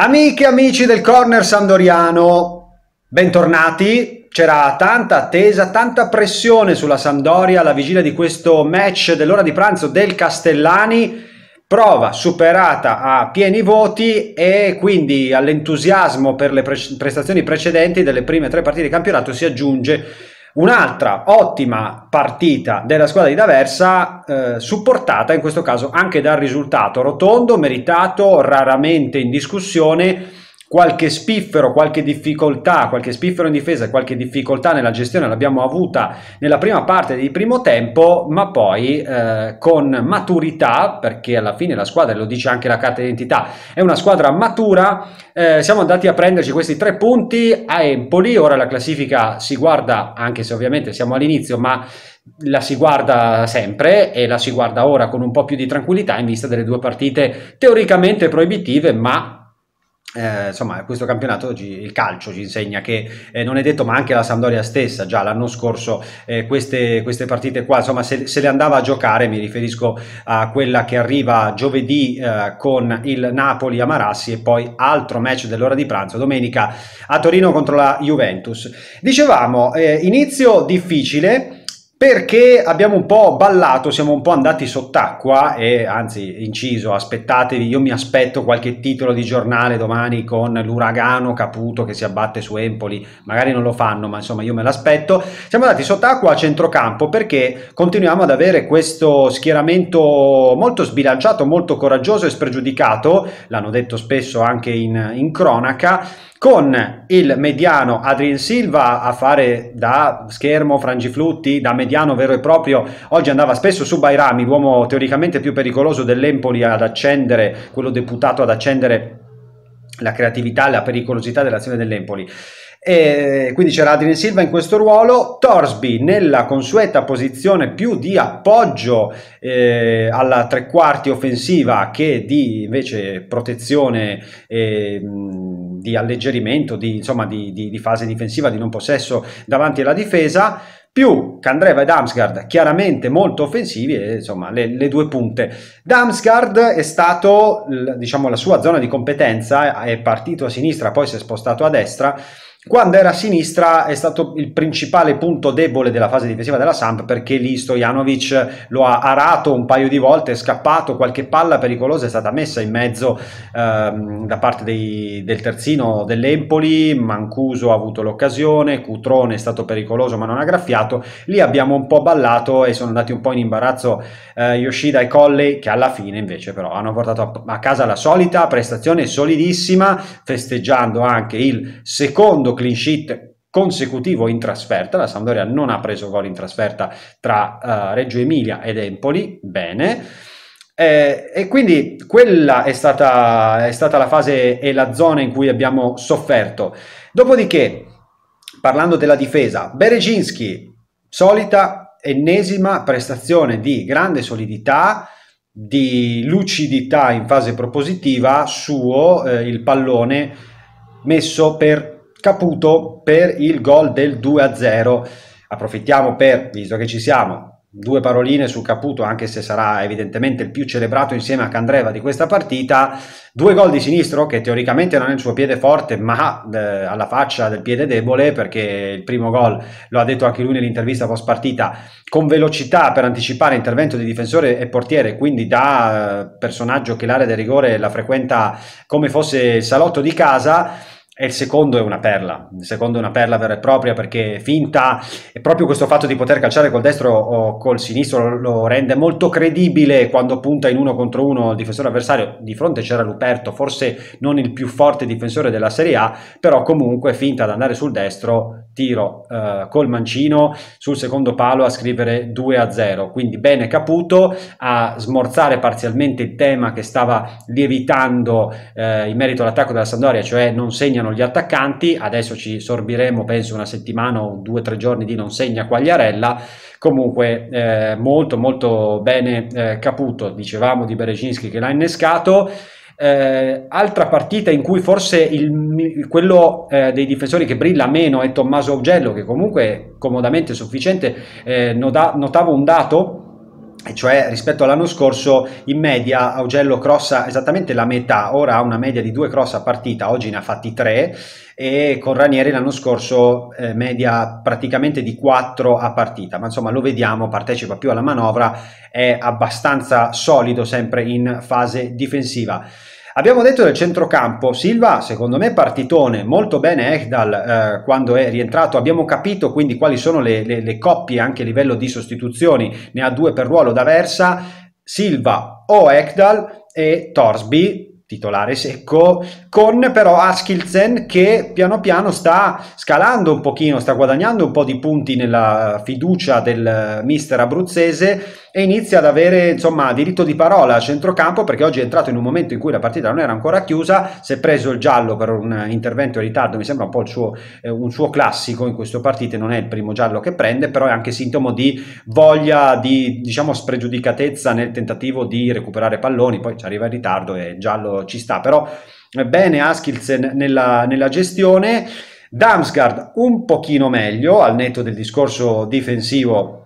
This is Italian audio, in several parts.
Amiche e amici del corner sandoriano, bentornati. C'era tanta attesa, tanta pressione sulla Sandoria alla vigilia di questo match dell'ora di pranzo del Castellani. Prova superata a pieni voti e quindi all'entusiasmo per le pre- prestazioni precedenti delle prime tre partite di campionato si aggiunge Un'altra ottima partita della squadra di D'Aversa, eh, supportata in questo caso anche dal risultato rotondo, meritato, raramente in discussione qualche spiffero, qualche difficoltà, qualche spiffero in difesa qualche difficoltà nella gestione l'abbiamo avuta nella prima parte di primo tempo, ma poi eh, con maturità, perché alla fine la squadra, lo dice anche la carta d'identità, è una squadra matura, eh, siamo andati a prenderci questi tre punti a Empoli, ora la classifica si guarda, anche se ovviamente siamo all'inizio, ma la si guarda sempre e la si guarda ora con un po' più di tranquillità in vista delle due partite teoricamente proibitive, ma eh, insomma, questo campionato, il calcio ci insegna che eh, non è detto, ma anche la Sampdoria stessa, già l'anno scorso eh, queste, queste, partite qua, insomma, se, se, le andava a giocare, mi riferisco a quella che arriva giovedì eh, con il Napoli a Marassi e poi altro match dell'ora di pranzo, domenica a Torino contro la Juventus. Dicevamo, eh, inizio difficile perché abbiamo un po' ballato, siamo un po' andati sott'acqua e anzi, inciso, aspettatevi, io mi aspetto qualche titolo di giornale domani con l'uragano Caputo che si abbatte su Empoli, magari non lo fanno, ma insomma io me l'aspetto. Siamo andati sott'acqua a centrocampo perché continuiamo ad avere questo schieramento molto sbilanciato, molto coraggioso e spregiudicato, l'hanno detto spesso anche in, in cronaca, con il mediano Adrien Silva a fare da schermo, frangiflutti, da mediano vero e proprio. Oggi andava spesso su Bairami, l'uomo teoricamente più pericoloso dell'Empoli ad accendere, quello deputato ad accendere la creatività e la pericolosità dell'azione dell'Empoli. E quindi c'era Adrien Silva in questo ruolo, Torsby nella consueta posizione più di appoggio eh, alla tre quarti offensiva che di invece protezione. Eh, di alleggerimento, di, insomma, di, di, di fase difensiva, di non possesso davanti alla difesa, più Candreva e Damsgaard chiaramente molto offensivi e insomma le, le, due punte. Damsgaard è stato diciamo la sua zona di competenza, è partito a sinistra poi si è spostato a destra quando era a sinistra è stato il principale punto debole della fase difensiva della Samp perché lì Stojanovic lo ha arato un paio di volte, è scappato, qualche palla pericolosa è stata messa in mezzo ehm, da parte dei, del terzino dell'Empoli, Mancuso ha avuto l'occasione, Cutrone è stato pericoloso ma non ha graffiato, lì abbiamo un po' ballato e sono andati un po' in imbarazzo eh, Yoshida e Colley che alla fine invece però hanno portato a, a casa la solita prestazione solidissima festeggiando anche il secondo clean sheet consecutivo in trasferta, la Sampdoria non ha preso gol in trasferta tra uh, Reggio Emilia ed Empoli, bene, eh, e quindi quella è stata, è stata la fase e la zona in cui abbiamo sofferto. Dopodiché, parlando della difesa, Berecinski, solita ennesima prestazione di grande solidità, di lucidità in fase propositiva, suo eh, il pallone messo per Caputo per il gol del 2-0. Approfittiamo per, visto che ci siamo, due paroline su Caputo, anche se sarà evidentemente il più celebrato insieme a Candreva di questa partita. Due gol di sinistro che teoricamente non è il suo piede forte, ma eh, alla faccia del piede debole, perché il primo gol, lo ha detto anche lui nell'intervista post partita, con velocità per anticipare intervento di difensore e portiere, quindi da eh, personaggio che l'area del rigore la frequenta come fosse il salotto di casa e il secondo è una perla, il secondo è una perla vera e propria perché finta e proprio questo fatto di poter calciare col destro o col sinistro lo rende molto credibile quando punta in uno contro uno il difensore avversario. Di fronte c'era Luperto, forse non il più forte difensore della Serie A, però comunque finta ad andare sul destro, tiro eh, col mancino sul secondo palo a scrivere 2 a 0. Quindi bene Caputo a smorzare parzialmente il tema che stava lievitando eh, in merito all'attacco della Sandoria, cioè non segnano segnano gli attaccanti, adesso ci sorbiremo penso una settimana o due o tre giorni di non segna Quagliarella, comunque eh, molto molto bene eh, caputo, dicevamo di Berezinski che l'ha innescato, eh, altra partita in cui forse il, quello eh, dei difensori che brilla meno è Tommaso Augello, che comunque è comodamente sufficiente. Eh, nota, notavo un dato e cioè rispetto all'anno scorso in media Augello crossa esattamente la metà, ora ha una media di due cross a partita, oggi ne ha fatti tre e con Ranieri l'anno scorso eh, media praticamente di 4 a partita, ma insomma lo vediamo, partecipa più alla manovra, è abbastanza solido sempre in fase difensiva. Abbiamo detto del centrocampo, Silva secondo me partitone, molto bene Ekdal eh, eh, quando è rientrato, abbiamo capito quindi quali sono le, le, le coppie anche a livello di sostituzioni, ne ha due per ruolo da Versa, Silva o Ekdal e Torsby titolare secco, con però Askilzen che piano piano sta scalando un pochino, sta guadagnando un po' di punti nella fiducia del eh, mister abruzzese e inizia ad avere insomma diritto di parola a centrocampo perché oggi è entrato in un momento in cui la partita non era ancora chiusa, si è preso il giallo per un intervento in ritardo, mi sembra un po' suo, eh, un suo classico in questo partito, non è il primo giallo che prende, però è anche sintomo di voglia di diciamo spregiudicatezza nel tentativo di recuperare palloni, poi ci arriva in ritardo e il giallo ci sta, però bene Askilsen nella, nella gestione. Damsgaard un pochino meglio, al netto del discorso difensivo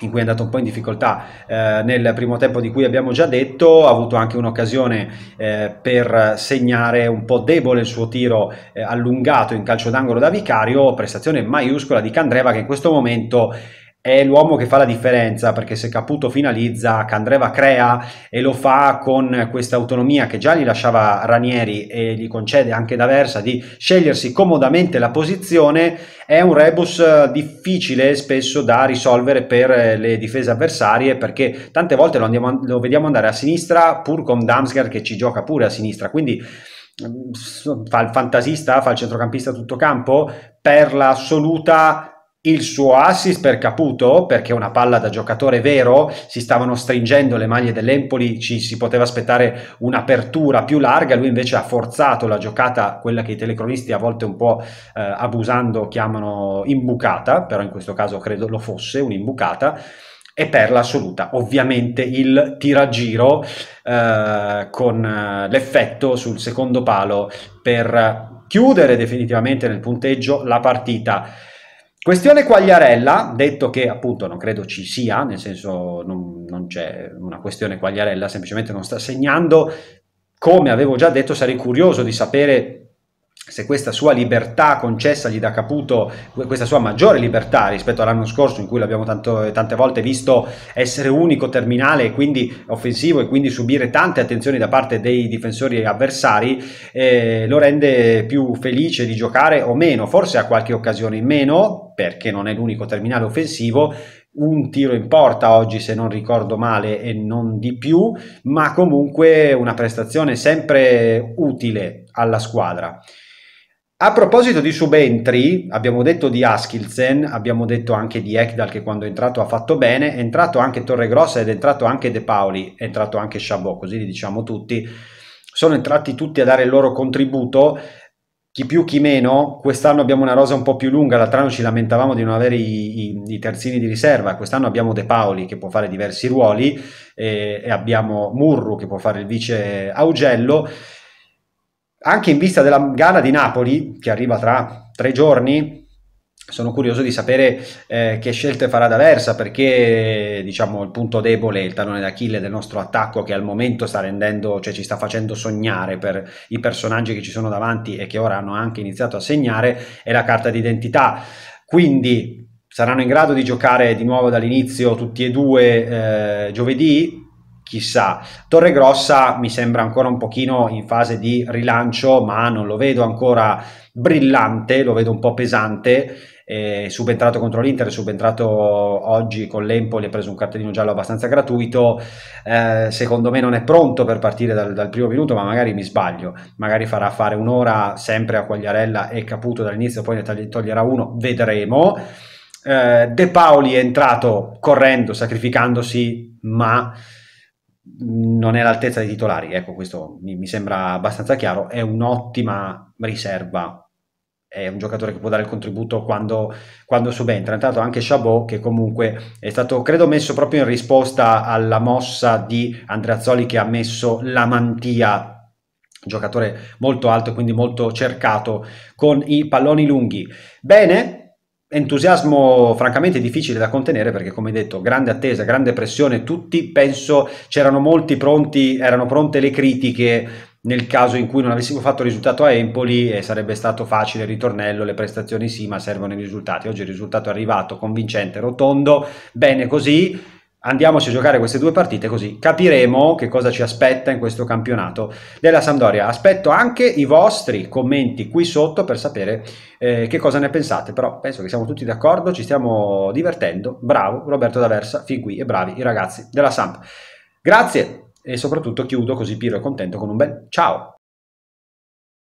in cui è andato un po' in difficoltà eh, nel primo tempo di cui abbiamo già detto, ha avuto anche un'occasione eh, per segnare un po' debole il suo tiro eh, allungato in calcio d'angolo da vicario, prestazione maiuscola di Candreva che in questo momento è l'uomo che fa la differenza perché se Caputo finalizza, Candreva crea e lo fa con questa autonomia che già gli lasciava Ranieri e gli concede anche da Versa di scegliersi comodamente la posizione, è un rebus eh, difficile spesso da risolvere per eh, le difese avversarie perché tante volte lo, andiamo, lo vediamo andare a sinistra pur con Damsgaard che ci gioca pure a sinistra, quindi mm, fa il fantasista, fa il centrocampista tutto campo per l'assoluta il suo assist per Caputo, perché una palla da giocatore vero, si stavano stringendo le maglie dell'Empoli, ci si poteva aspettare un'apertura più larga, lui invece ha forzato la giocata, quella che i telecronisti a volte un po' eh, abusando chiamano imbucata, però in questo caso credo lo fosse un'imbucata, e per l'assoluta. Ovviamente il tiragiro eh, con eh, l'effetto sul secondo palo per chiudere definitivamente nel punteggio la partita. Questione Quagliarella, detto che appunto non credo ci sia, nel senso non, non c'è una questione Quagliarella, semplicemente non sta segnando, come avevo già detto sarei curioso di sapere se questa sua libertà concessa gli da Caputo, questa sua maggiore libertà rispetto all'anno scorso in cui l'abbiamo tanto, tante volte visto essere unico, terminale e quindi offensivo e quindi subire tante attenzioni da parte dei difensori avversari, eh, lo rende più felice di giocare o meno, forse ha qualche occasione in meno perché non è l'unico terminale offensivo, un tiro in porta oggi se non ricordo male e non di più, ma comunque una prestazione sempre utile alla squadra. A proposito di subentri, abbiamo detto di Askilsen, abbiamo detto anche di Ekdal che quando è entrato ha fatto bene, è entrato anche Torregrossa ed è entrato anche De Paoli, è entrato anche Chabot, così li diciamo tutti. Sono entrati tutti a dare il loro contributo, chi più chi meno, quest'anno abbiamo una rosa un po' più lunga, l'altro anno ci lamentavamo di non avere i, i, i, terzini di riserva, quest'anno abbiamo De Paoli che può fare diversi ruoli eh, e abbiamo Murru che può fare il vice Augello anche in vista della gara di Napoli, che arriva tra tre giorni, sono curioso di sapere eh, che scelte farà da Versa, perché diciamo il punto debole, il tallone d'Achille del nostro attacco che al momento sta rendendo, cioè ci sta facendo sognare per i personaggi che ci sono davanti e che ora hanno anche iniziato a segnare è la carta d'identità. Quindi saranno in grado di giocare di nuovo dall'inizio tutti e due eh, giovedì chissà. Torregrossa mi sembra ancora un pochino in fase di rilancio, ma non lo vedo ancora brillante, lo vedo un po' pesante. Eh, subentrato contro l'Inter, subentrato oggi con l'Empoli, ha preso un cartellino giallo abbastanza gratuito. Eh, secondo me non è pronto per partire dal, dal, primo minuto, ma magari mi sbaglio. Magari farà fare un'ora sempre a Quagliarella e Caputo dall'inizio, poi ne toglierà uno, vedremo. Eh, De Paoli è entrato correndo, sacrificandosi, ma non è all'altezza dei titolari, ecco questo mi, mi sembra abbastanza chiaro, è un'ottima riserva è un giocatore che può dare il contributo quando, quando subentra. Intanto anche Chabot, che comunque è stato, credo, messo proprio in risposta alla mossa di Andreazzoli che ha messo la mantia giocatore molto alto quindi molto cercato con i palloni lunghi bene entusiasmo francamente difficile da contenere perché come detto grande attesa, grande pressione, tutti penso c'erano molti pronti, erano pronte le critiche nel caso in cui non avessimo fatto risultato a Empoli e sarebbe stato facile il ritornello, le prestazioni sì ma servono i risultati, oggi il risultato è arrivato convincente, rotondo, bene così andiamoci a giocare queste due partite così capiremo che cosa ci aspetta in questo campionato della Sampdoria. Aspetto anche i vostri commenti qui sotto per sapere eh, che cosa ne pensate, però penso che siamo tutti d'accordo, ci stiamo divertendo. Bravo Roberto D'Aversa, fin qui e bravi i ragazzi della Samp. Grazie e soprattutto chiudo così Piro è contento con un bel ciao.